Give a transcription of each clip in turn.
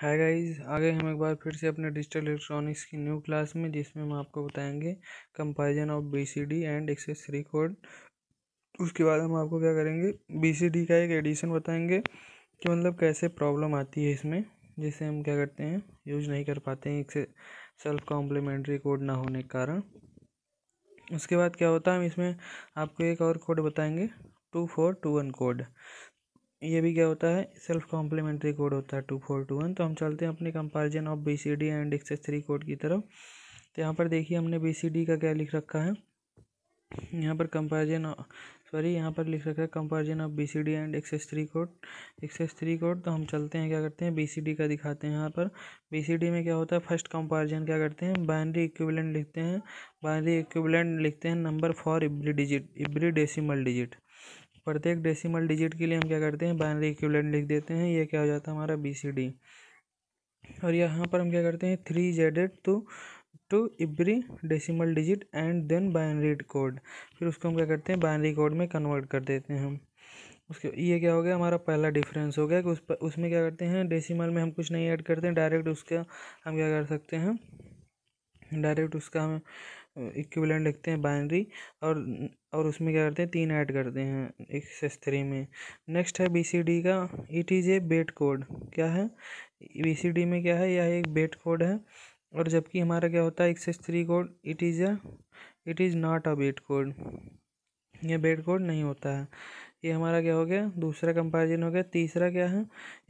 hi guys आ गए हम एक बार फिर से अपने डिजिटल इलेक्ट्रॉनिक्स की न्यू क्लास में जिसमें हम आपको बताएंगे comparison of BCD and excess three code उसके बाद हम आपको क्या करेंगे बीसीडी का एक एडिशन बताएंगे कि मतलब कैसे प्रॉब्लम आती है इसमें जिससे हम क्या करते हैं यूज नहीं कर पाते हैं एक सेल्फ कॉम्प्लीमेंट्री कोड ना होने के कारण उसके बाद क्या होता है हम इसमें आपको एक और कोड बताएंगे two four two one code ये भी क्या होता है सेल्फ कॉम्प्लीमेंट्री कोड होता है टू फोर टू वन तो हम चलते हैं अपने comparison of B C D and excess three code की तरफ तो यहाँ पर देखिए हमने बी सी डी का क्या लिख रखा है यहाँ पर कंपैरिजन सॉरी यहाँ पर लिख रखा है comparison of B C D and excess three code excess three code तो हम चलते हैं क्या करते हैं बी सी डी का दिखाते हैं यहाँ पर बी सी डी में क्या होता है फर्स्ट कंपैरिजन क्या करते हैं बाइनरी इक्विवेलेंट लिखते हैं बाइनरी इक्विवेलेंट लिखते हैं number for every digit every decimal digit प्रत्येक डेसिमल डिजिट के लिए हम क्या करते हैं बाइनरी इक्विवेलेंट लिख देते हैं ये क्या हो जाता है हमारा बी सी डी और यहाँ पर हम क्या करते हैं three added to to every decimal digit and then binary code फिर उसको हम क्या करते हैं बाइनरी कोड में कन्वर्ट कर देते हैं हम उसके ये क्या हो गया हमारा पहला डिफरेंस हो गया कि उस पर उसमें क्या करते हैं डेसिमल में हम कुछ नहीं ऐड करते हैं डायरेक्ट उसका हम क्या कर सकते हैं डायरेक्ट उसका हम इक्विवेलेंट लिखते हैं बाइनरी और और उसमें क्या करते हैं तीन ऐड करते हैं से थ्री में नेक्स्ट है बीसीडी का it is a weight code क्या है बीसीडी में क्या है यह एक बेट कोड है और जबकि हमारा क्या होता है से three code it is a it is not a weight code यह बेट कोड नहीं होता है ये हमारा क्या हो गया दूसरा कंपैरिजन हो गया तीसरा क्या है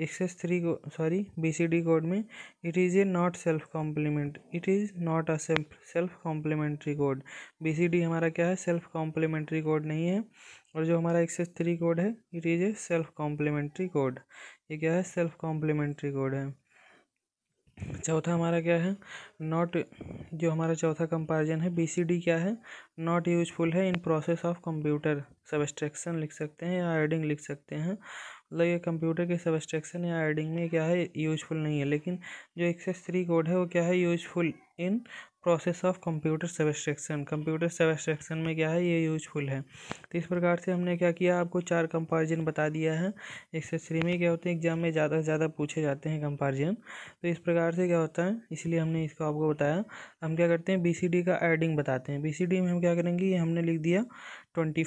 excess three sorry B C D code में it is a not self complement it is not a self complementary code B C D हमारा क्या है सेल्फ कॉम्प्लीमेंट्री कोड नहीं है और जो हमारा एक्सेस थ्री कोड है it is a self complementary code ये क्या है सेल्फ कॉम्प्लीमेंट्री कोड है चौथा हमारा क्या है नॉट जो हमारा चौथा कंपैरिजन है बी सी डी क्या है नॉट यूजफुल है in process of computer subtraction लिख सकते हैं या एडिंग लिख सकते हैं मतलब ये कंप्यूटर के सबस्ट्रैक्शन या एडिंग में क्या है यूजफुल नहीं है लेकिन जो एक्सेस थ्री कोड है वो क्या है useful in process of computer subtraction computer subtraction में क्या है ये यूजफुल है तो इस प्रकार से हमने क्या किया आपको चार कंपारिजन बता दिया है एक्सेसरी में क्या होते हैं एग्जाम में ज़्यादा से ज़्यादा पूछे जाते हैं कंपारिजन तो इस प्रकार से क्या होता है इसलिए हमने इसको आपको बताया हम क्या करते हैं बी का एडिंग बताते हैं बी में हम क्या करेंगे ये हमने लिख दिया ट्वेंटी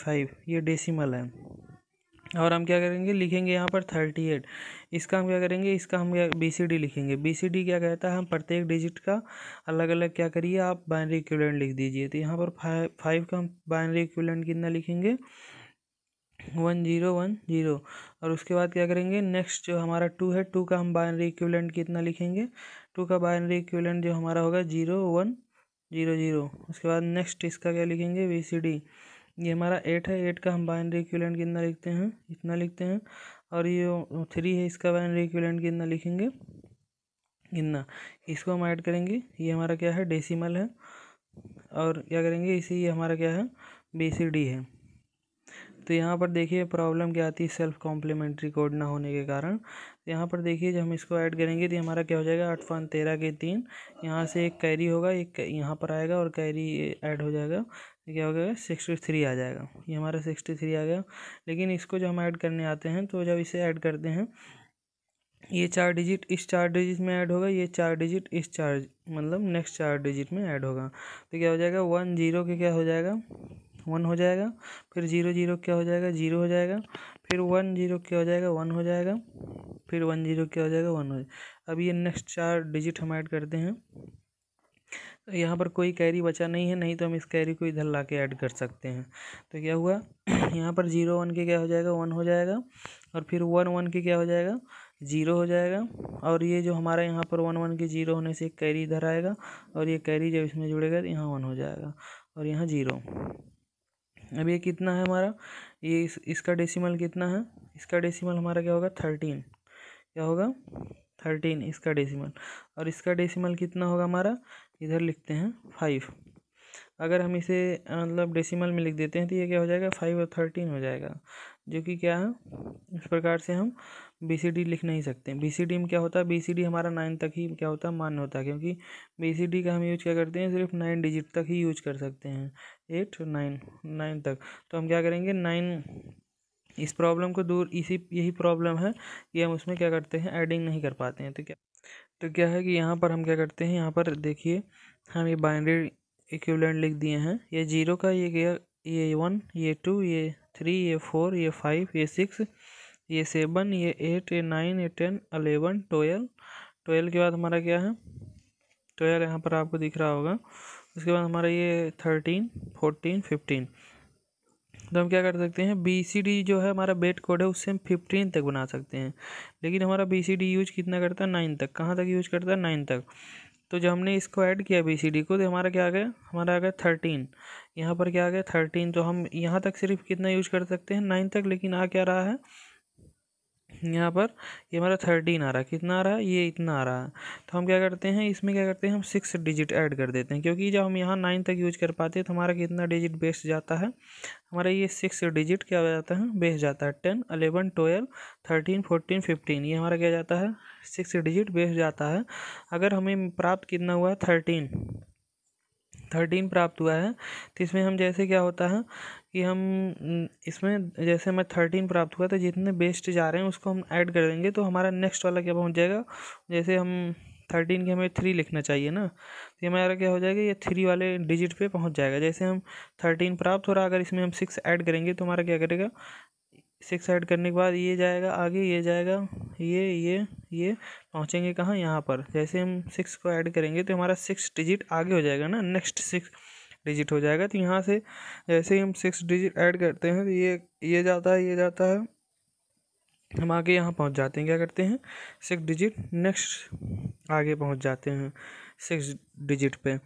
ये डेसीमल है और हम क्या करेंगे लिखेंगे यहाँ पर थर्टी एट इसका हम क्या करेंगे इसका हम बी सी डी लिखेंगे बी सी डी क्या कहता है हम प्रत्येक डिजिट का अलग अलग क्या करिए आप बाइनरी इक्विवेलेंट लिख दीजिए तो यहाँ पर फाइव फाइव का हम बाइनरी इक्विवेलेंट कितना लिखेंगे वन जीरो वन जीरो और उसके बाद क्या करेंगे नेक्स्ट जो हमारा टू है टू का हम बाइनरी इक्विवेलेंट कितना लिखेंगे टू का बाइनरी इक्विवेलेंट जो हमारा होगा जीरो वन जीरो जीरो उसके बाद नेक्स्ट इसका क्या लिखेंगे वी सी डी ये हमारा एट है एट का हम बाइनरी इक्विवेलेंट कितना लिखते हैं इतना लिखते हैं और ये थ्री है इसका बाइनरी इक्विवेलेंट कितना लिखेंगे कितना इसको हम ऐड करेंगे ये हमारा क्या है डेसिमल है और क्या करेंगे इसी ये हमारा क्या है बी सी डी है तो यहाँ पर देखिए प्रॉब्लम क्या आती है सेल्फ कॉम्प्लीमेंट्री कोड ना होने के कारण तो यहाँ पर देखिए जब हम इसको ऐड करेंगे तो हमारा क्या हो जाएगा आठ पाँच तेरह के तीन यहाँ से एक कैरी होगा एक यहाँ पर आएगा और कैरी ऐड हो जाएगा क्या हो गया सिक्सटी थ्री आ जाएगा ये हमारा सिक्सटी थ्री आ गया लेकिन इसको जब हम ऐड करने आते हैं तो जब इसे ऐड करते हैं ये चार डिजिट इस चार डिजिट में ऐड होगा ये चार डिजिट इस चार मतलब नेक्स्ट चार डिजिट में ऐड होगा तो क्या हो जाएगा वन जीरो के क्या हो जाएगा वन हो जाएगा फिर जीरो जीरो क्या हो जाएगा जीरो हो जाएगा फिर वन जीरो क्या हो जाएगा वन हो जाएगा फिर वन जीरो क्या हो जाएगा वन हो जाएगा अब ये नेक्स्ट चार डिजिट हम ऐड करते हैं तो यहाँ पर कोई कैरी बचा नहीं है नहीं तो हम इस कैरी को इधर ला के ऐड कर सकते हैं तो क्या हुआ यहाँ पर जीरो वन के क्या हो जाएगा वन हो जाएगा और फिर वन वन के क्या हो जाएगा जीरो हो जाएगा और ये जो हमारा यहाँ पर वन वन के जीरो होने से कैरी इधर आएगा और ये कैरी जब इसमें जुड़ेगा तो यहाँ वन हो जाएगा और यहाँ जीरो अब ये कितना है हमारा ये इस, इसका डेसिमल कितना है इसका डेसिमल हमारा क्या होगा थर्टीन क्या होगा थर्टीन इसका डेसिमल और इसका डेसिमल कितना होगा हमारा इधर लिखते हैं फाइव अगर हम इसे मतलब डेसिमल में लिख देते हैं तो ये क्या हो जाएगा फाइव और थर्टीन हो जाएगा जो कि क्या है इस प्रकार से हम बी सी डी लिख नहीं सकते बी सी डी में क्या होता है बी सी डी हमारा नाइन तक ही क्या होता है मान्य होता है क्योंकि बी सी डी का हम यूज क्या करते हैं सिर्फ नाइन डिजिट तक ही यूज कर सकते हैं एट नाइन नाइन तक तो हम क्या करेंगे नाइन इस प्रॉब्लम को दूर इसी यही प्रॉब्लम है कि हम उसमें क्या करते हैं एडिंग नहीं कर पाते हैं तो क्या तो क्या है कि यहाँ पर हम क्या करते हैं यहाँ पर देखिए हम ये बाइनरी इक्विवेलेंट लिख दिए हैं ये जीरो का ये गया ये वन ये टू ये थ्री ये फोर ये फाइव ये सिक्स ये सेवन ये एट ये नाइन ये टेन अलेवन ट्वेल्व ट्वेल्व के बाद हमारा क्या है ट्वेल्व यहाँ पर आपको दिख रहा होगा उसके बाद हमारा ये थर्टीन फोर्टीन फिफ्टीन तो हम क्या कर सकते हैं बी सी डी जो है हमारा बेट कोड e है उससे हम फिफ्टीन तक बना सकते हैं लेकिन हमारा बी सी डी यूज कितना करता है नाइन तक कहाँ तक यूज करता है नाइन तक तो जब हमने इसको ऐड किया बी सी डी को तो हमारा क्या आ गया हमारा आ गया थर्टीन यहाँ पर क्या आ गया थर्टीन तो हम यहाँ तक सिर्फ कितना यूज कर सकते हैं नाइन तक लेकिन आ क्या रहा है यहाँ पर ये हमारा थर्टीन आ रहा है कितना आ रहा है ये इतना आ रहा है तो हम क्या करते हैं इसमें क्या करते हैं हम सिक्स डिजिट ऐड कर देते हैं क्योंकि जब हम यहाँ नाइन तक यूज कर पाते हैं तो हमारा कितना डिजिट बेस्ट जाता है हमारा ये सिक्स डिजिट क्या हो जाता है बेस जाता है ten eleven twelve thirteen fourteen fifteen ये हमारा क्या जाता है सिक्स डिजिट बेस जाता है अगर हमें प्राप्त कितना हुआ है थर्टीन थर्टीन प्राप्त हुआ है तो इसमें हम जैसे क्या होता है कि हम इसमें जैसे हमें थर्टीन प्राप्त हुआ तो जितने बेस्ट जा रहे हैं उसको हम ऐड कर देंगे तो हमारा नेक्स्ट वाला क्या पहुंच जाएगा जैसे हम थर्टीन के हमें थ्री लिखना चाहिए ना तो हमारा क्या हो जाएगा ये थ्री वाले डिजिट पे पहुंच जाएगा जैसे हम थर्टीन प्राप्त हो रहा अगर इसमें हम सिक्स ऐड करेंगे तो हमारा क्या करेगा सिक्स ऐड करने के बाद ये जाएगा आगे ये जाएगा ये ये ये पहुँचेंगे कहाँ यहाँ पर जैसे हम सिक्स को ऐड करेंगे तो हमारा सिक्स डिजिट आगे हो जाएगा ना नेक्स्ट सिक्स डिजिट हो जाएगा तो यहाँ से जैसे ही हम सिक्स डिजिट ऐड करते हैं तो ये ये जाता है ये जाता है हम आगे यहाँ पहुँच जाते हैं क्या करते हैं सिक्स डिजिट नेक्स्ट आगे पहुँच जाते हैं सिक्स डिजिट पर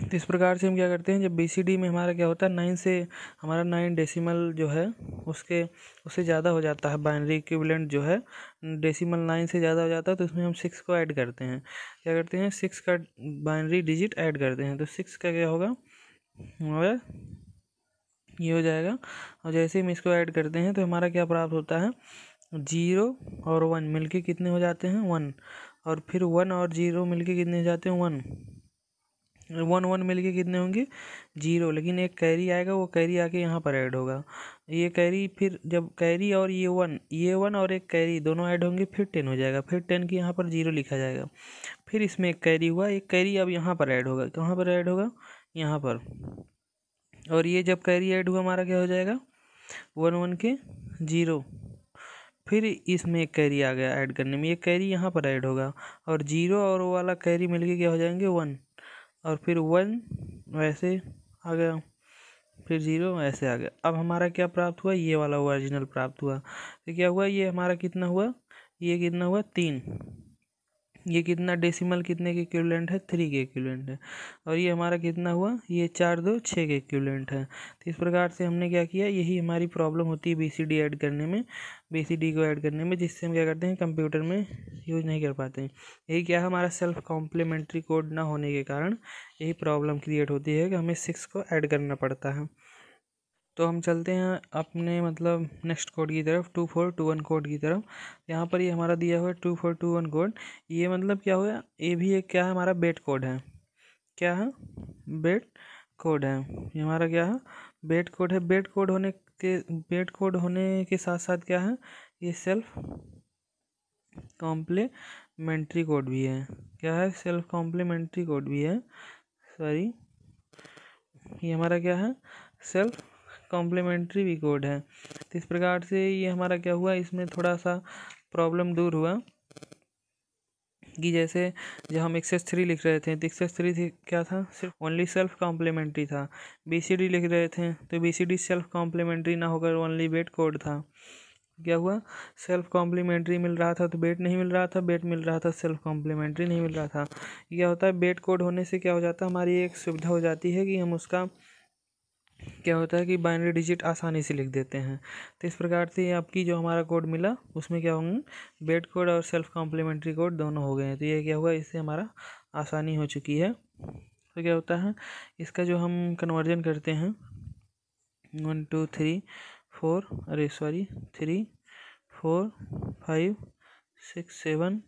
तो इस प्रकार से हम क्या करते हैं जब बी में हमारा क्या होता है नाइन से हमारा नाइन डेसिमल जो है उसके उससे ज़्यादा हो जाता है बाइनरी इक्विवेलेंट जो है डेसिमल नाइन से ज़्यादा हो जाता है तो उसमें हम सिक्स को ऐड करते हैं क्या करते हैं सिक्स का बाइनरी डिजिट ऐड करते हैं तो सिक्स का क्या होगा हमारा ये हो जाएगा और जैसे हम इसको ऐड करते हैं तो हमारा क्या प्राप्त होता है जीरो और वन मिलके कितने हो जाते हैं वन और फिर वन और जीरो मिलके कितने हो जाते हैं वन वन वन मिल के कितने होंगे जीरो लेकिन एक कैरी आएगा वो कैरी आके यहाँ पर ऐड होगा ये कैरी फिर जब कैरी और ये वन ये वन और एक कैरी दोनों ऐड होंगे फिर टेन हो जाएगा फिर टेन के यहाँ पर जीरो लिखा जाएगा फिर इसमें एक कैरी हुआ एक कैरी अब यहाँ पर ऐड होगा कहाँ पर ऐड होगा यहाँ पर और ये जब कैरी ऐड हुआ हमारा क्या हो जाएगा वन वन के जीरो फिर इसमें एक कैरी आ गया ऐड करने में ये कैरी यहाँ पर ऐड होगा और जीरो और वो वाला कैरी मिलके क्या हो जाएंगे वन और फिर वन वैसे आ गया फिर ज़ीरो ऐसे आ गया अब हमारा क्या प्राप्त हुआ ये वाला ओरिजिनल प्राप्त हुआ तो क्या हुआ ये हमारा कितना हुआ ये कितना हुआ तीन ये कितना डेसिमल कितने के इक्विवेलेंट है थ्री के इक्विवेलेंट है और ये हमारा कितना हुआ ये चार दो छः के इक्विवेलेंट है तो इस प्रकार से हमने क्या किया यही हमारी प्रॉब्लम होती है बीसीडी ऐड करने में बीसीडी को ऐड करने में जिससे हम क्या करते हैं कंप्यूटर में यूज़ नहीं कर पाते हैं यही क्या हमारा सेल्फ कॉम्प्लीमेंट्री कोड ना होने के कारण यही प्रॉब्लम क्रिएट होती है कि हमें सिक्स को ऐड करना पड़ता है तो हम चलते हैं अपने मतलब नेक्स्ट कोड की तरफ two four two one code की तरफ यहाँ पर ये हमारा दिया हुआ है two four two one code ये मतलब क्या हुआ ये भी एक क्या है हमारा बेट कोड है क्या है बेट कोड है ये हमारा क्या है बेट कोड है बेट कोड होने के बेट कोड होने के साथ साथ क्या है ये सेल्फ कॉम्प्लीमेंट्री कोड भी है क्या है सेल्फ कॉम्प्लीमेंट्री कोड भी है सॉरी ये हमारा क्या है सेल्फ कॉम्प्लीमेंट्री भी कोड है तो इस प्रकार से ये हमारा क्या हुआ इसमें थोड़ा सा प्रॉब्लम दूर हुआ कि जैसे जब हम एक्सेस थ्री लिख रहे थे तो एक्सेस थ्री क्या था सिर्फ ओनली सेल्फ कॉम्प्लीमेंट्री था बी सी डी लिख रहे थे तो B C D self complementary ना होकर ओनली बेट कोड था क्या हुआ सेल्फ कॉम्प्लीमेंट्री मिल रहा था तो बेट नहीं मिल रहा था बेट मिल रहा था सेल्फ कॉम्प्लीमेंट्री नहीं मिल रहा था यह होता है बेट कोड होने से क्या हो जाता है हमारी एक सुविधा हो जाती है कि हम उसका क्या होता है कि बाइनरी डिजिट आसानी से लिख देते हैं तो इस प्रकार से आपकी जो हमारा कोड मिला उसमें क्या होंगे बेड कोड और सेल्फ कॉम्प्लीमेंट्री कोड दोनों हो गए हैं तो ये क्या हुआ इससे हमारा आसानी हो चुकी है तो क्या होता है इसका जो हम कन्वर्जन करते हैं वन टू थ्री फोर अरे sorry three four five six seven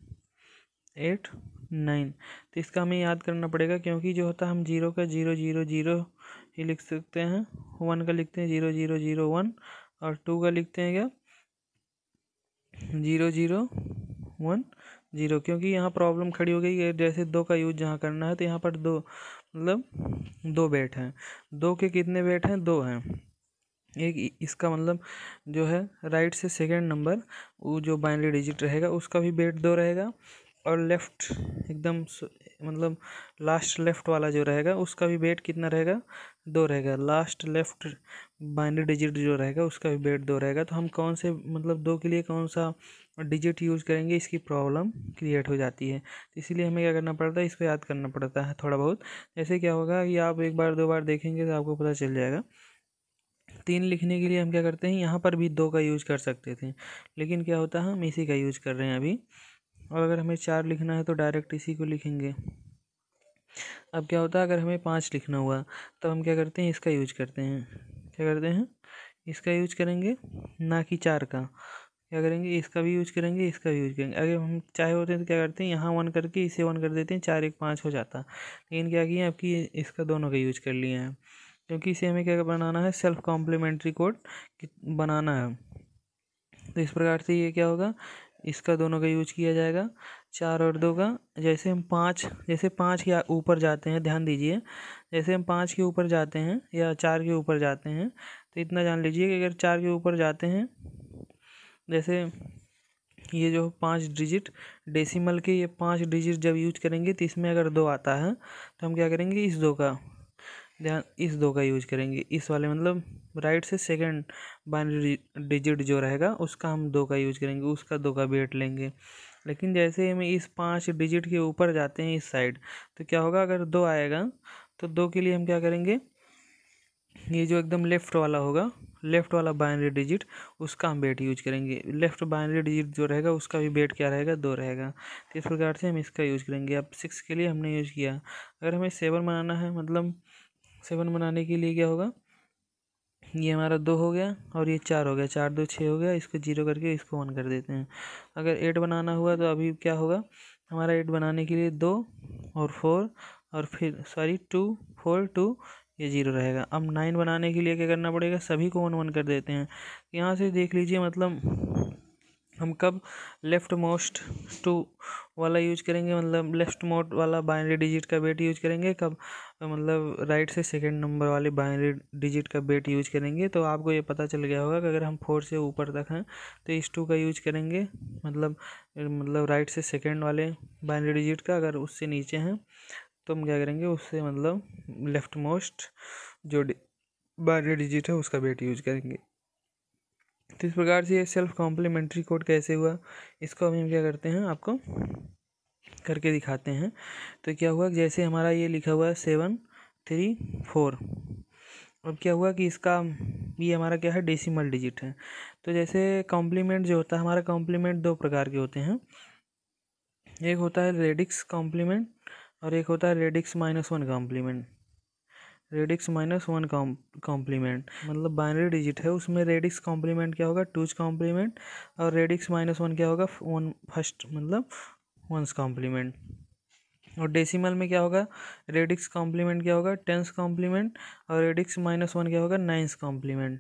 eight nine तो इसका हमें याद करना पड़ेगा क्योंकि जो होता है हम जीरो का जीरो जीरो जीरो ही लिख सकते हैं वन का लिखते हैं जीरो जीरो जीरो वन और टू का लिखते हैं क्या जीरो जीरो वन जीरो क्योंकि यहाँ प्रॉब्लम खड़ी हो गई है जैसे दो का यूज जहाँ करना है तो यहाँ पर दो मतलब दो बेट हैं दो के कितने बेट हैं दो हैं एक इसका मतलब जो है राइट से सेकेंड नंबर वो जो बाइनरी डिजिट रहेगा उसका भी बेट दो रहेगा और लेफ्ट एकदम मतलब लास्ट लेफ़्ट वाला जो रहेगा उसका भी वेट कितना रहेगा दो रहेगा लास्ट लेफ़्ट बाइनरी डिजिट जो रहेगा उसका भी वेट दो रहेगा तो हम कौन से मतलब दो के लिए कौन सा डिजिट यूज़ करेंगे इसकी प्रॉब्लम क्रिएट हो जाती है तो इसीलिए हमें क्या करना पड़ता है इसको याद करना पड़ता है थोड़ा बहुत जैसे क्या होगा कि आप एक बार दो बार देखेंगे तो आपको पता चल जाएगा तीन लिखने के लिए हम क्या करते हैं यहाँ पर भी दो का यूज़ कर सकते थे लेकिन क्या होता है हम इसी का यूज़ कर रहे हैं अभी और अगर हमें चार लिखना है तो डायरेक्ट इसी को लिखेंगे अब क्या होता है अगर हमें पाँच लिखना हुआ तब तो हम क्या करते हैं इसका यूज करते हैं क्या करते हैं इसका यूज करेंगे ना कि चार का क्या करेंगे इसका भी यूज करेंगे इसका भी यूज करेंगे अगर हम चाहे होते हैं तो क्या करते हैं यहाँ वन करके इसे वन कर देते हैं चार एक पाँच हो जाता लेकिन क्या किए आपकी इसका दोनों का यूज कर लिया है क्योंकि इसे हमें क्या बनाना है सेल्फ कॉम्प्लीमेंट्री कोड बनाना है तो इस प्रकार से ये क्या होगा इसका दोनों का यूज किया जाएगा चार और दो का जैसे हम पाँच जैसे पाँच के ऊपर जाते हैं ध्यान दीजिए जैसे हम पाँच के ऊपर जाते हैं या चार के ऊपर जाते हैं तो इतना जान लीजिए कि अगर चार के ऊपर जाते हैं जैसे ये जो पाँच डिजिट डेसिमल के ये पाँच डिजिट जब यूज करेंगे तो इसमें अगर दो आता है तो हम क्या करेंगे इस दो का ध्यान इस दो का यूज करेंगे इस वाले मतलब राइट से सेकंड बाइनरी डिजिट जो रहेगा उसका हम दो का यूज करेंगे उसका दो का बेट लेंगे लेकिन जैसे हम इस पाँच डिजिट के ऊपर जाते हैं इस साइड तो क्या होगा अगर दो आएगा तो दो के लिए हम क्या करेंगे ये जो एकदम लेफ़्ट वाला होगा लेफ़्ट वाला बाइनरी डिजिट उसका हम बेट यूज करेंगे लेफ़्ट बाइनरी डिजिट जो रहेगा उसका भी बेट क्या रहेगा दो रहेगा तो इस प्रकार से हम इसका यूज करेंगे अब सिक्स के लिए हमने यूज किया अगर हमें सेवन बनाना है मतलब सेवन बनाने के लिए क्या होगा ये हमारा दो हो गया और ये चार हो गया चार दो छः हो गया इसको जीरो करके इसको वन कर देते हैं अगर एट बनाना हुआ तो अभी क्या होगा हमारा एट बनाने के लिए दो और फोर और फिर सॉरी टू फोर टू ये जीरो रहेगा अब नाइन बनाने के लिए क्या करना पड़ेगा सभी को वन वन कर देते हैं यहाँ से देख लीजिए मतलब हम कब लेफ़्ट मोस्ट टू वाला यूज करेंगे मतलब लेफ़्ट मोस्ट वाला बाइनरी डिजिट का बेट यूज करेंगे कब मतलब राइट से सेकंड नंबर वाले बाइनरी डिजिट का बेट यूज करेंगे तो आपको ये पता चल गया होगा कि अगर हम फोर से ऊपर तक हैं तो इस टू का यूज करेंगे मतलब मतलब राइट से सेकेंड वाले बाइनरी डिजिट का अगर उससे नीचे हैं तो हम क्या करेंगे उससे मतलब लेफ़्ट मोस्ट जो बाइनरी डिजिट है उसका बेट यूज करेंगे तो इस प्रकार से ये सेल्फ कॉम्प्लीमेंट्री कोड कैसे हुआ इसको अभी हम क्या करते हैं आपको करके दिखाते हैं तो क्या हुआ जैसे हमारा ये लिखा हुआ है सेवन थ्री फोर अब क्या हुआ कि इसका ये हमारा क्या है डेसिमल डिजिट है तो जैसे कॉम्प्लीमेंट जो होता है हमारा कॉम्प्लीमेंट दो प्रकार के होते हैं एक होता है रेडिक्स कॉम्प्लीमेंट और एक होता है radix minus one complement radix minus one complement मतलब बाइनरी डिजिट है उसमें रेडिक्स कॉम्प्लीमेंट क्या होगा टूज कॉम्प्लीमेंट और रेडिक्स माइनस वन क्या होगा वन फर्स्ट मतलब वंस कॉम्प्लीमेंट और डेसिमल में क्या होगा रेडिक्स कॉम्प्लीमेंट क्या होगा टेंस कॉम्प्लीमेंट और रेडिक्स माइनस वन क्या होगा नाइन्स कॉम्प्लीमेंट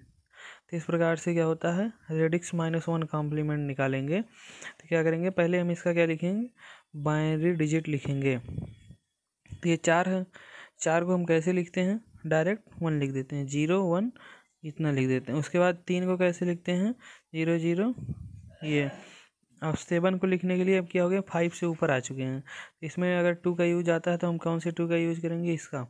तो इस प्रकार से क्या होता है रेडिक्स माइनस वन कॉम्प्लीमेंट निकालेंगे तो क्या करेंगे पहले हम इसका क्या लिखेंगे बाइनरी डिजिट लिखेंगे तो ये चार है चार को हम कैसे लिखते हैं डायरेक्ट वन लिख देते हैं जीरो वन इतना लिख देते हैं उसके बाद तीन को कैसे लिखते हैं जीरो जीरो ये अब सेवन को लिखने के लिए अब क्या हो गया फाइव से ऊपर आ चुके हैं इसमें अगर टू का यूज आता है तो हम कौन से टू का यूज करेंगे इसका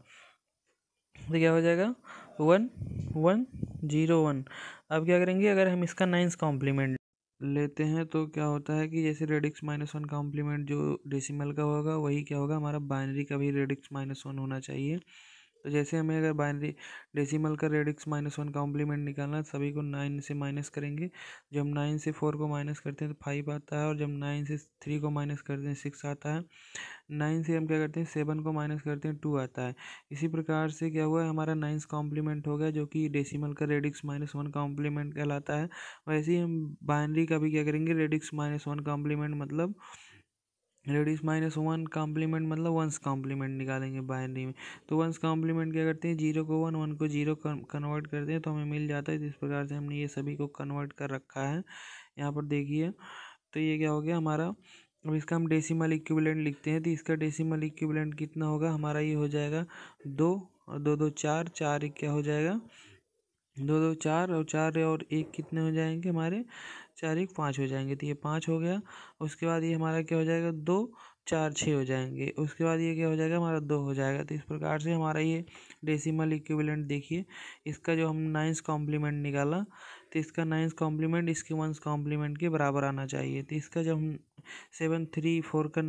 तो क्या हो जाएगा वन वन जीरो वन अब क्या करेंगे अगर हम इसका नाइन्स कॉम्प्लीमेंट लेते हैं तो क्या होता है कि जैसे रेडिक्स माइनस वन कॉम्प्लीमेंट जो डेसिमल का होगा वही क्या होगा हमारा बाइनरी का भी रेडिक्स माइनस वन होना चाहिए तो जैसे हमें अगर बाइनरी डेसिमल का रेडिक्स माइनस वन कॉम्प्लीमेंट निकालना सभी को नाइन से माइनस करेंगे जब नाइन से फोर को माइनस करते हैं तो फाइव आता है और जब नाइन से थ्री को माइनस करते हैं सिक्स आता है नाइन से हम क्या करते हैं सेवन को माइनस करते हैं टू आता है इसी प्रकार से क्या हुआ है हमारा नाइन्स कॉम्प्लीमेंट हो गया जो कि डेसीमल का रेडिक्स माइनस वन कॉम्प्लीमेंट कहलाता है वैसे ही हम बाइनरी का भी क्या करेंगे रेडिक्स माइनस वन कॉम्प्लीमेंट मतलब लेडीज़ माइनस वन कॉम्प्लीमेंट मतलब वंस कॉम्प्लीमेंट निकालेंगे बाइनरी में तो वंस कॉम्प्लीमेंट क्या करते हैं जीरो को वन वन को जीरो कन्वर्ट करते हैं तो हमें मिल जाता है जिस प्रकार से हमने ये सभी को कन्वर्ट कर रखा है यहाँ पर देखिए तो ये क्या हो गया हमारा अब इसका हम डेसिमल इक्विवेलेंट लिखते हैं तो इसका डेसिमल इक्विवेलेंट कितना होगा हमारा ये हो जाएगा दो और दो दो चार चार एक क्या हो जाएगा दो दो चार और चार और एक कितने हो जाएंगे हमारे चार एक पाँच हो जाएंगे तो ये पाँच हो गया उसके बाद ये हमारा क्या हो जाएगा दो चार छः हो जाएंगे उसके बाद ये क्या हो जाएगा हमारा दो हो जाएगा तो इस प्रकार से हमारा ये डेसिमल इक्विवेलेंट देखिए इसका जो हम नाइन्स कॉम्प्लीमेंट निकाला तो इसका नाइन्स कॉम्प्लीमेंट इसके वंस कॉम्प्लीमेंट के बराबर आना चाहिए तो इसका जब हम सेवन थ्री फोर का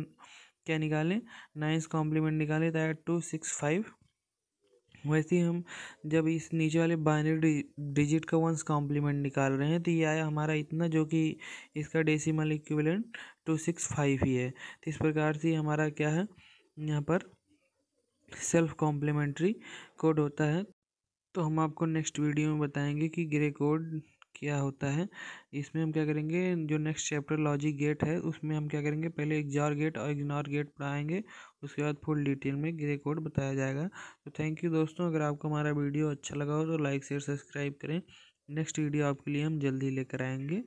क्या निकालें नाइन्स कॉम्प्लीमेंट निकालें तो आया टू सिक्स फाइव वैसे ही हम जब इस नीचे वाले बाइनरी डिजिट का वंस कॉम्प्लीमेंट निकाल रहे हैं तो ये आया हमारा इतना जो कि इसका decimal equivalent two six five ही है तो इस प्रकार से हमारा क्या है यहाँ पर सेल्फ कॉम्प्लीमेंट्री कोड होता है तो हम आपको नेक्स्ट वीडियो में बताएंगे कि ग्रे कोड किया होता है इसमें हम क्या करेंगे जो नेक्स्ट चैप्टर लॉजिक गेट है उसमें हम क्या करेंगे पहले एग्जॉर गेट और इग्नोर गेट पढ़ाएंगे उसके बाद फुल डिटेल में ग्रे कोड बताया जाएगा तो थैंक यू दोस्तों अगर आपको हमारा वीडियो अच्छा लगा हो तो लाइक शेयर सब्सक्राइब करें नेक्स्ट वीडियो आपके लिए हम जल्दी लेकर आएंगे